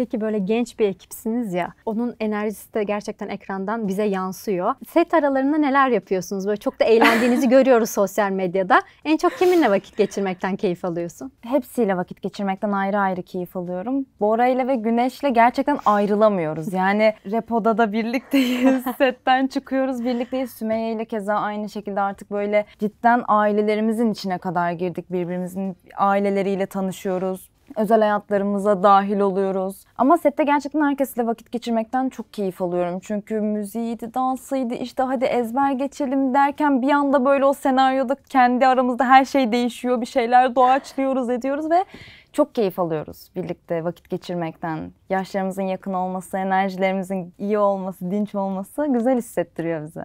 Peki böyle genç bir ekipsiniz ya. Onun enerjisi de gerçekten ekrandan bize yansıyor. Set aralarında neler yapıyorsunuz? Böyle çok da eğlendiğinizi görüyoruz sosyal medyada. En çok kiminle vakit geçirmekten keyif alıyorsun? Hepsiyle vakit geçirmekten ayrı ayrı keyif alıyorum. Bora ile ve Güneş'le gerçekten ayrılamıyoruz. Yani repoda da birlikteyiz. Setten çıkıyoruz birlikteyiz. Sümeyye ile keza aynı şekilde artık böyle cidden ailelerimizin içine kadar girdik birbirimizin aileleriyle tanışıyoruz özel hayatlarımıza dahil oluyoruz. Ama sette gerçekten herkesle vakit geçirmekten çok keyif alıyorum. Çünkü müziğiydi, dansıydı, işte hadi ezber geçelim derken bir anda böyle o senaryoda kendi aramızda her şey değişiyor. Bir şeyler doğaçlıyoruz, ediyoruz ve çok keyif alıyoruz birlikte vakit geçirmekten. Yaşlarımızın yakın olması, enerjilerimizin iyi olması, dinç olması güzel hissettiriyor bize.